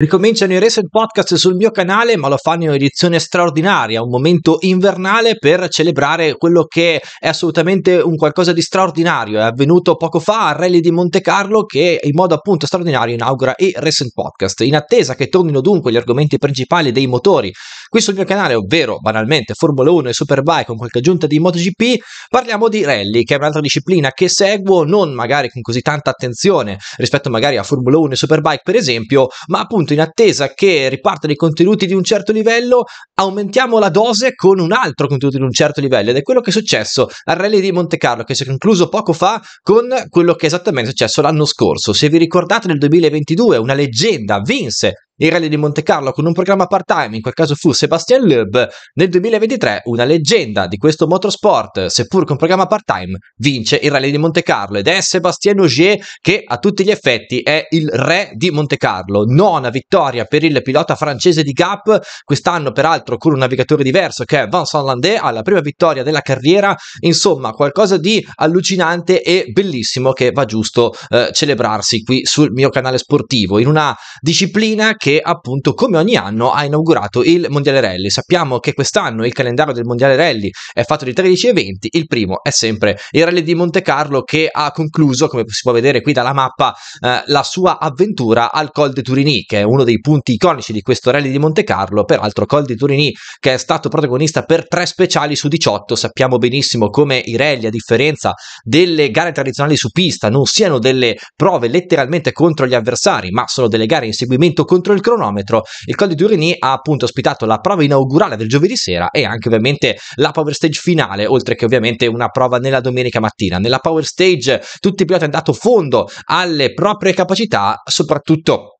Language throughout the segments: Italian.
Ricominciano i Recent Podcast sul mio canale, ma lo fanno in edizione straordinaria, un momento invernale per celebrare quello che è assolutamente un qualcosa di straordinario. È avvenuto poco fa a Rally di Monte Carlo che in modo appunto straordinario inaugura i Recent Podcast. In attesa che tornino dunque gli argomenti principali dei motori qui sul mio canale, ovvero banalmente Formula 1 e Superbike con qualche aggiunta di MotoGP, parliamo di rally, che è un'altra disciplina che seguo non magari con così tanta attenzione rispetto magari a Formula 1 e Superbike per esempio, ma appunto appunto in attesa che ripartano i contenuti di un certo livello, aumentiamo la dose con un altro contenuto di un certo livello. Ed è quello che è successo al rally di Monte Carlo, che si è concluso poco fa con quello che è esattamente successo l'anno scorso. Se vi ricordate, nel 2022 una leggenda vinse il Rally di Monte Carlo con un programma part-time, in quel caso fu Sebastian Loeb, nel 2023 una leggenda di questo motorsport, seppur con programma part-time, vince il Rally di Monte Carlo ed è Sebastian Ogier che a tutti gli effetti è il re di Monte Carlo. Nona vittoria per il pilota francese di Gap, quest'anno peraltro con un navigatore diverso che è Vincent Landais, alla prima vittoria della carriera, insomma qualcosa di allucinante e bellissimo che va giusto eh, celebrarsi qui sul mio canale sportivo, in una disciplina che che appunto come ogni anno ha inaugurato il Mondiale Rally. Sappiamo che quest'anno il calendario del Mondiale Rally è fatto di 13 eventi, il primo è sempre il Rally di Monte Carlo che ha concluso, come si può vedere qui dalla mappa, eh, la sua avventura al Col de Turini, che è uno dei punti iconici di questo Rally di Monte Carlo, peraltro Col de Turini che è stato protagonista per tre speciali su 18, sappiamo benissimo come i rally a differenza delle gare tradizionali su pista non siano delle prove letteralmente contro gli avversari, ma sono delle gare in seguimento contro il il cronometro. Il Col di Turini ha appunto ospitato la prova inaugurale del giovedì sera e anche ovviamente la power stage finale, oltre che ovviamente una prova nella domenica mattina. Nella power stage tutti i piloti hanno dato fondo alle proprie capacità, soprattutto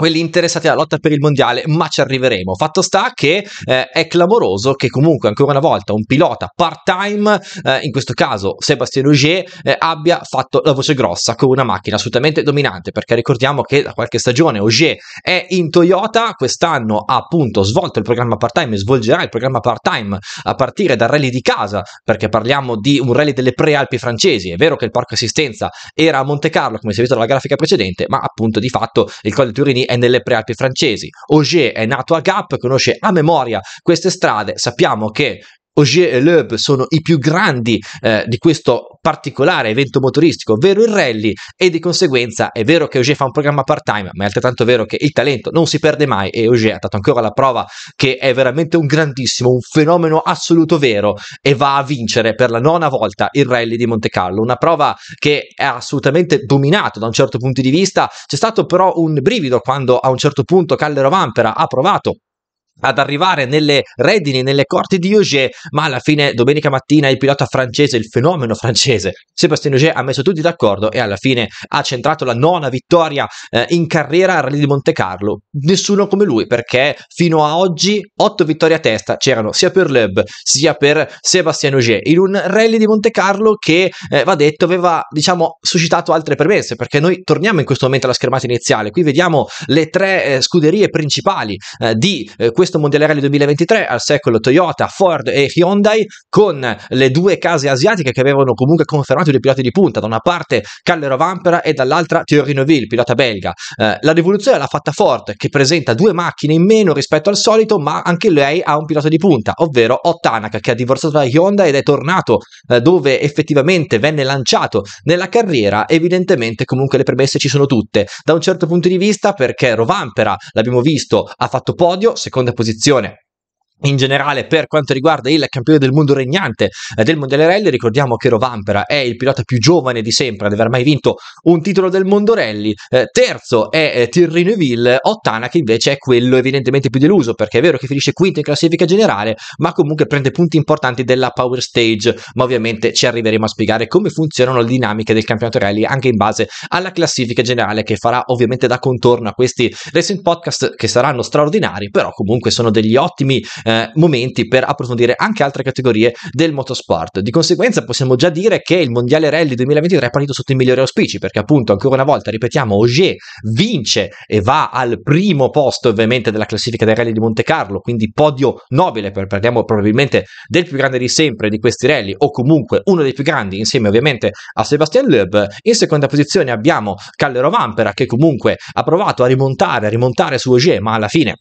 quelli interessati alla lotta per il mondiale, ma ci arriveremo. Fatto sta che eh, è clamoroso che comunque ancora una volta un pilota part-time, eh, in questo caso Sébastien Auger, eh, abbia fatto la voce grossa con una macchina assolutamente dominante, perché ricordiamo che da qualche stagione Auger è in Toyota, quest'anno ha appunto svolto il programma part-time e svolgerà il programma part-time a partire dal rally di casa, perché parliamo di un rally delle prealpi francesi. È vero che il parco assistenza era a Monte Carlo, come si è visto dalla grafica precedente, ma appunto di fatto il Colle Turini è nelle prealpi francesi. Auger è nato a Gap, conosce a memoria queste strade, sappiamo che Auger e L'Eub sono i più grandi eh, di questo particolare evento motoristico, ovvero il rally, e di conseguenza è vero che Auger fa un programma part-time, ma è altrettanto vero che il talento non si perde mai e Auger ha dato ancora la prova che è veramente un grandissimo, un fenomeno assoluto vero e va a vincere per la nona volta il rally di Monte Carlo, una prova che è assolutamente dominato da un certo punto di vista, c'è stato però un brivido quando a un certo punto Callero Vampera ha provato ad arrivare nelle redini, nelle corti di Auger, ma alla fine domenica mattina il pilota francese, il fenomeno francese, Sébastien Auger ha messo tutti d'accordo e alla fine ha centrato la nona vittoria eh, in carriera al Rally di Monte Carlo. Nessuno come lui perché fino a oggi otto vittorie a testa c'erano sia per Loeb sia per Sébastien Auger in un Rally di Monte Carlo che eh, va detto aveva diciamo suscitato altre premesse perché noi torniamo in questo momento alla schermata iniziale, qui vediamo le tre eh, scuderie principali eh, di eh, questo questo Mondiale Rally 2023 al secolo Toyota, Ford e Hyundai con le due case asiatiche che avevano comunque confermato i piloti di punta, da una parte Callero Vampera e dall'altra Thierry Neuville, pilota belga. Eh, la rivoluzione l'ha fatta Ford che presenta due macchine in meno rispetto al solito ma anche lei ha un pilota di punta, ovvero Ottanak che ha divorziato da Hyundai ed è tornato eh, dove effettivamente venne lanciato nella carriera, evidentemente comunque le premesse ci sono tutte. Da un certo punto di vista perché Rovampera, l'abbiamo visto, ha fatto podio, seconda posizione posizione in generale per quanto riguarda il campione del mondo regnante eh, del Mondiale Rally, ricordiamo che Rovampera è il pilota più giovane di sempre ad aver mai vinto un titolo del mondo Rally, eh, terzo è eh, Tirrino Evil, Ottana che invece è quello evidentemente più deluso perché è vero che finisce quinto in classifica generale ma comunque prende punti importanti della Power Stage, ma ovviamente ci arriveremo a spiegare come funzionano le dinamiche del campionato Rally anche in base alla classifica generale che farà ovviamente da contorno a questi recent podcast che saranno straordinari, però comunque sono degli ottimi eh, eh, momenti per approfondire anche altre categorie del motorsport. Di conseguenza possiamo già dire che il Mondiale Rally 2023 è partito sotto i migliori auspici perché appunto ancora una volta, ripetiamo, Auger vince e va al primo posto ovviamente della classifica del Rally di Monte Carlo, quindi podio nobile, per, parliamo probabilmente del più grande di sempre di questi rally o comunque uno dei più grandi insieme ovviamente a Sebastian Loeb. In seconda posizione abbiamo Callero Vampera che comunque ha provato a rimontare, a rimontare su Auger ma alla fine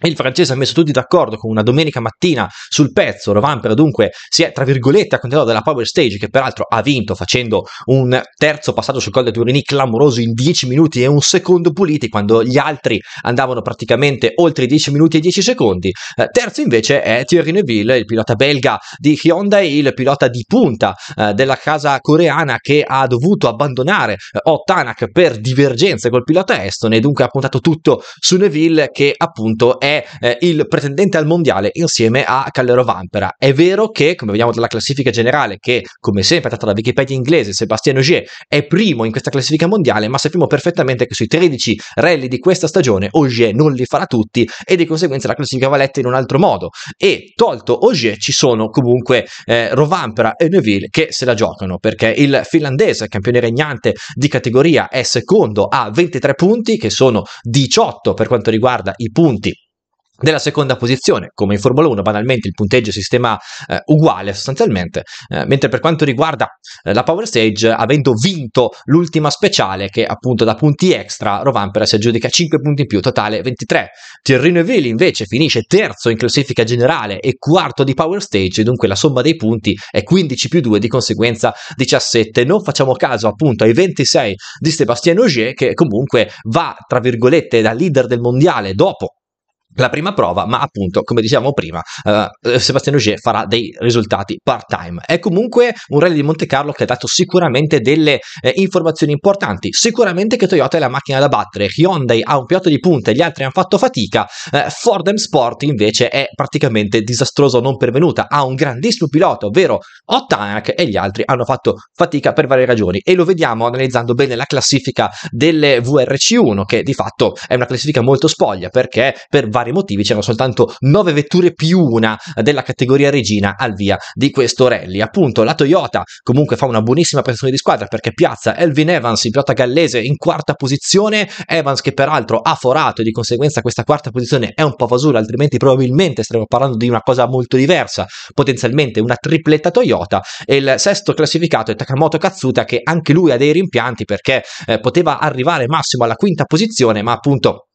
il francese ha messo tutti d'accordo con una domenica mattina sul pezzo. Rovampera dunque si è, tra virgolette, accontentato della power stage, che peraltro ha vinto facendo un terzo passaggio sul gol da Turini clamoroso in 10 minuti e un secondo puliti, quando gli altri andavano praticamente oltre i 10 minuti e 10 secondi. Eh, terzo invece è Thierry Neville, il pilota belga di Hyundai, il pilota di punta eh, della casa coreana che ha dovuto abbandonare eh, Ottanak per divergenze col pilota Eston e dunque ha puntato tutto su Neville che appunto è è eh, il pretendente al mondiale insieme a Callero Vampera. È vero che, come vediamo dalla classifica generale, che come sempre è tratta da Wikipedia inglese, Sebastien Ogier è primo in questa classifica mondiale, ma sappiamo perfettamente che sui 13 rally di questa stagione Ogier non li farà tutti e di conseguenza la classifica va letta in un altro modo. E tolto Ogier ci sono comunque eh, Rovampera e Neuville che se la giocano perché il finlandese, campione regnante di categoria, è secondo a 23 punti, che sono 18 per quanto riguarda i punti della seconda posizione, come in Formula 1 banalmente il punteggio si sistema eh, uguale sostanzialmente, eh, mentre per quanto riguarda eh, la Power Stage, avendo vinto l'ultima speciale che appunto da punti extra Rovampera si aggiudica 5 punti in più, totale 23. Thierry Neuville invece finisce terzo in classifica generale e quarto di Power Stage, dunque la somma dei punti è 15 più 2, di conseguenza 17. Non facciamo caso appunto ai 26 di Sébastien Ogier che comunque va tra virgolette da leader del mondiale dopo la prima prova, ma appunto, come dicevamo prima, eh, Sebastian Ogier farà dei risultati part-time. È comunque un rally di Monte Carlo che ha dato sicuramente delle eh, informazioni importanti, sicuramente che Toyota è la macchina da battere, Hyundai ha un pilota di punta e gli altri hanno fatto fatica, eh, Ford M Sport invece è praticamente disastroso non pervenuta, ha un grandissimo pilota, ovvero Ottanak e gli altri hanno fatto fatica per varie ragioni e lo vediamo analizzando bene la classifica delle VRC1 che di fatto è una classifica molto spoglia perché per vari vari motivi c'erano soltanto 9 vetture più una della categoria regina al via di questo rally. Appunto la Toyota comunque fa una buonissima prestazione di squadra perché piazza Elvin Evans, il pilota gallese, in quarta posizione. Evans che peraltro ha forato e di conseguenza questa quarta posizione è un po' fasulla, altrimenti probabilmente stiamo parlando di una cosa molto diversa, potenzialmente una tripletta Toyota. E il sesto classificato è Takamoto Katsuta che anche lui ha dei rimpianti perché eh, poteva arrivare massimo alla quinta posizione ma appunto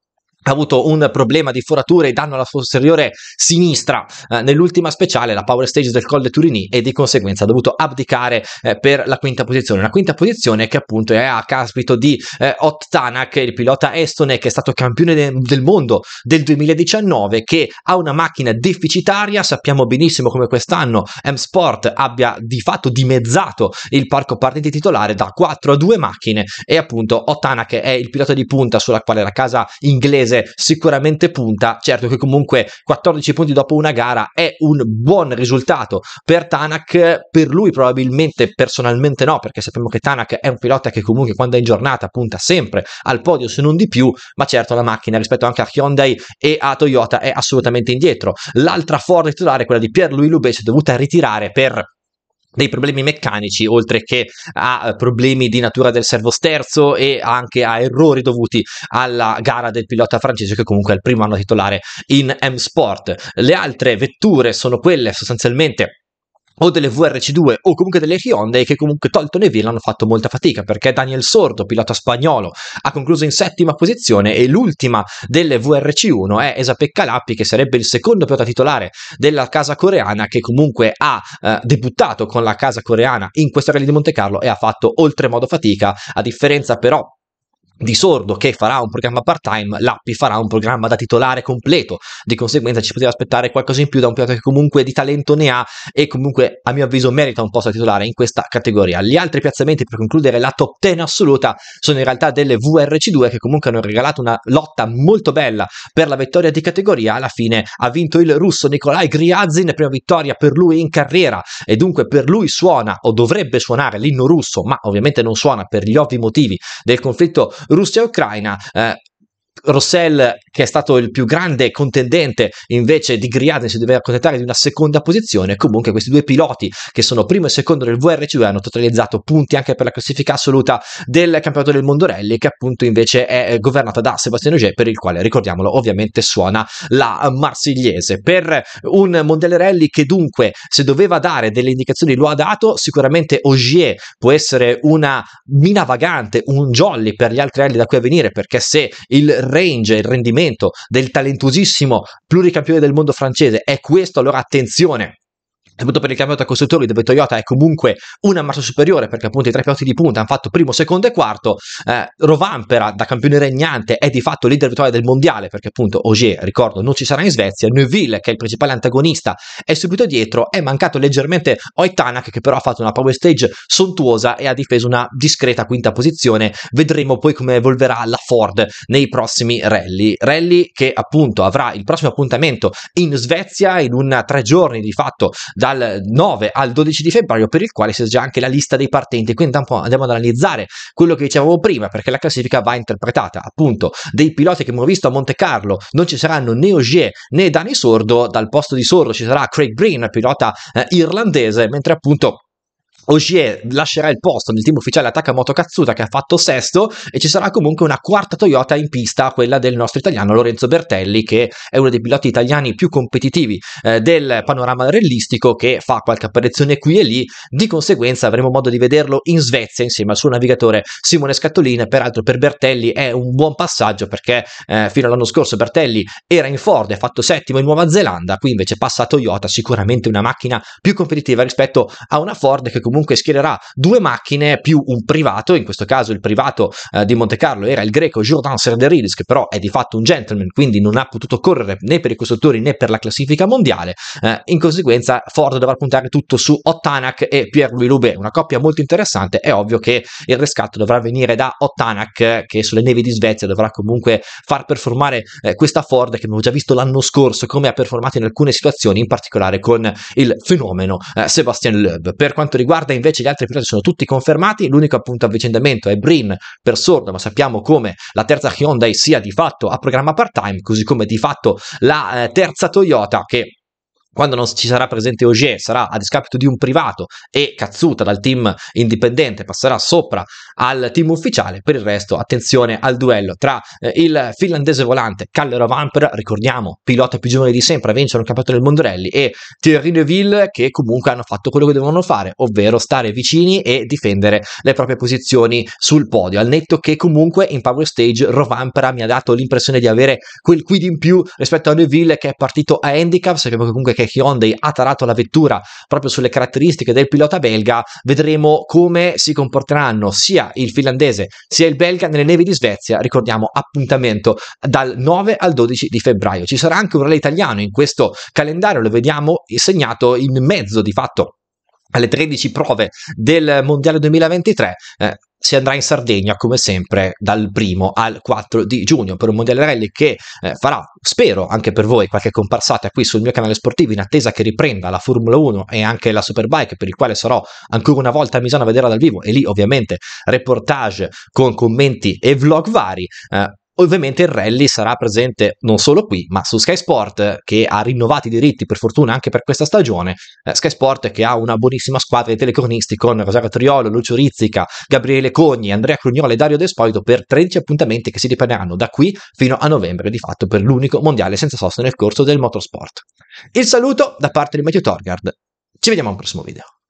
ha avuto un problema di forature e danno alla posteriore sinistra eh, nell'ultima speciale, la power stage del Col de Turini, e di conseguenza ha dovuto abdicare eh, per la quinta posizione. Una quinta posizione che appunto è a caspito di eh, Ott Tanak, il pilota estone che è stato campione de- del mondo del 2019, che ha una macchina deficitaria. Sappiamo benissimo come quest'anno M-Sport abbia di fatto dimezzato il parco partiti titolare da 4 a 2 macchine e appunto Ott Tanak è il pilota di punta sulla quale la casa inglese inglese sicuramente punta, certo che comunque 14 punti dopo una gara è un buon risultato per Tanak, per lui probabilmente personalmente no, perché sappiamo che Tanak è un pilota che comunque quando è in giornata punta sempre al podio se non di più, ma certo la macchina rispetto anche a Hyundai e a Toyota è assolutamente indietro. L'altra Ford titolare, quella di Pierre-Louis Lubet, si è dovuta ritirare per dei problemi meccanici, oltre che a eh, problemi di natura del servosterzo e anche a errori dovuti alla gara del pilota francese che comunque è il primo anno titolare in M-Sport. Le altre vetture sono quelle sostanzialmente o delle VRC2 o comunque delle Hyundai che comunque Tolton e hanno fatto molta fatica perché Daniel Sordo, pilota spagnolo, ha concluso in settima posizione e l'ultima delle VRC1 è Esapek Calappi che sarebbe il secondo pilota titolare della casa coreana che comunque ha eh, debuttato con la casa coreana in questa rally di Monte Carlo e ha fatto oltremodo fatica a differenza però di sordo che farà un programma part-time, l'Appi farà un programma da titolare completo, di conseguenza ci poteva aspettare qualcosa in più da un pilota che comunque di talento ne ha e comunque a mio avviso merita un posto da titolare in questa categoria. Gli altri piazzamenti per concludere la top 10 assoluta sono in realtà delle VRC2 che comunque hanno regalato una lotta molto bella per la vittoria di categoria, alla fine ha vinto il russo Nikolai Griazin, prima vittoria per lui in carriera e dunque per lui suona o dovrebbe suonare l'inno russo, ma ovviamente non suona per gli ovvi motivi del conflitto Russia e Ucraina. Eh, Rossell, che è stato il più grande contendente invece di Griaden, si doveva accontentare di una seconda posizione. Comunque, questi due piloti, che sono primo e secondo del VRC2, hanno totalizzato punti anche per la classifica assoluta del campionato del Mondo Rally, che appunto invece è eh, governata da Sebastiano G, per il quale, ricordiamolo, ovviamente suona la marsigliese. Per un Rally che dunque, se doveva dare delle indicazioni, lo ha dato. Sicuramente Ogier può essere una mina vagante, un jolly per gli altri rally da qui a venire, perché se il range, il rendimento del talentuosissimo pluricampione del mondo francese è questo, allora attenzione, soprattutto per il campionato costruttori dove Toyota è comunque una marcia superiore perché appunto i tre piloti di punta hanno fatto primo, secondo e quarto eh, Rovampera da campione regnante è di fatto leader vittoria del mondiale perché appunto Ogier, ricordo, non ci sarà in Svezia Neuville che è il principale antagonista è subito dietro, è mancato leggermente Oitanak che però ha fatto una power stage sontuosa e ha difeso una discreta quinta posizione, vedremo poi come evolverà la Ford nei prossimi rally rally che appunto avrà il prossimo appuntamento in Svezia in un tre giorni di fatto dal 9 al 12 di febbraio, per il quale si è già anche la lista dei partenti. Quindi andiamo ad analizzare quello che dicevamo prima, perché la classifica va interpretata. Appunto, dei piloti che abbiamo visto a Monte Carlo non ci saranno né Ogier né Dani Sordo, dal posto di Sordo ci sarà Craig Green, pilota eh, irlandese, mentre appunto Ogier lascerà il posto nel team ufficiale Takamoto Katsuta che ha fatto sesto e ci sarà comunque una quarta Toyota in pista, quella del nostro italiano Lorenzo Bertelli che è uno dei piloti italiani più competitivi eh, del panorama rellistico che fa qualche apparizione qui e lì, di conseguenza avremo modo di vederlo in Svezia insieme al suo navigatore Simone Scattolini, peraltro per Bertelli è un buon passaggio perché eh, fino all'anno scorso Bertelli era in Ford e ha fatto settimo in Nuova Zelanda, qui invece passa a Toyota, sicuramente una macchina più competitiva rispetto a una Ford che comunque comunque schiererà due macchine più un privato, in questo caso il privato eh, di Monte Carlo era il greco Jordan Serderidis, che però è di fatto un gentleman, quindi non ha potuto correre né per i costruttori né per la classifica mondiale. Eh, in conseguenza, Ford dovrà puntare tutto su Ottanak e Pierre-Louis Loubet, una coppia molto interessante. È ovvio che il riscatto dovrà venire da Ottanak, che sulle nevi di Svezia dovrà comunque far performare eh, questa Ford che abbiamo già visto l'anno scorso come ha performato in alcune situazioni, in particolare con il fenomeno eh, Sebastian Loeb. Per quanto riguarda riguarda invece gli altri piloti sono tutti confermati, l'unico appunto avvicendamento è Brin per Sordo, ma sappiamo come la terza Hyundai sia di fatto a programma part-time, così come di fatto la eh, terza Toyota che quando non ci sarà presente Ogier sarà a discapito di un privato e Cazzuta dal team indipendente passerà sopra al team ufficiale, per il resto attenzione al duello tra eh, il finlandese volante Callero Vamper, ricordiamo pilota più giovane di sempre a vincere un campionato del Mondorelli, e Thierry Neuville, che comunque hanno fatto quello che devono fare, ovvero stare vicini e difendere le proprie posizioni sul podio, al netto che comunque in Power Stage Rovampera mi ha dato l'impressione di avere quel qui di in più rispetto a Neuville che è partito a handicap, sappiamo comunque che che Hyundai ha tarato la vettura proprio sulle caratteristiche del pilota belga, vedremo come si comporteranno sia il finlandese sia il belga nelle nevi di Svezia. Ricordiamo appuntamento dal 9 al 12 di febbraio. Ci sarà anche un rally italiano in questo calendario, lo vediamo segnato in mezzo di fatto alle 13 prove del Mondiale 2023. Eh, si andrà in Sardegna come sempre dal primo al 4 di giugno per un mondiale rally che eh, farà, spero anche per voi, qualche comparsata qui sul mio canale sportivo in attesa che riprenda la Formula 1 e anche la Superbike per il quale sarò ancora una volta a Misano a vederla dal vivo e lì ovviamente reportage con commenti e vlog vari. Eh, Ovviamente il rally sarà presente non solo qui, ma su Sky Sport che ha rinnovato i diritti per fortuna anche per questa stagione. Eh, Sky Sport che ha una buonissima squadra di telecronisti con Rosario Triolo, Lucio Rizzica, Gabriele Cogni, Andrea Crugnola e Dario Despoito per 13 appuntamenti che si dipenderanno da qui fino a novembre, di fatto per l'unico mondiale senza sosta nel corso del motorsport. Il saluto da parte di Matteo Torgard. Ci vediamo al prossimo video.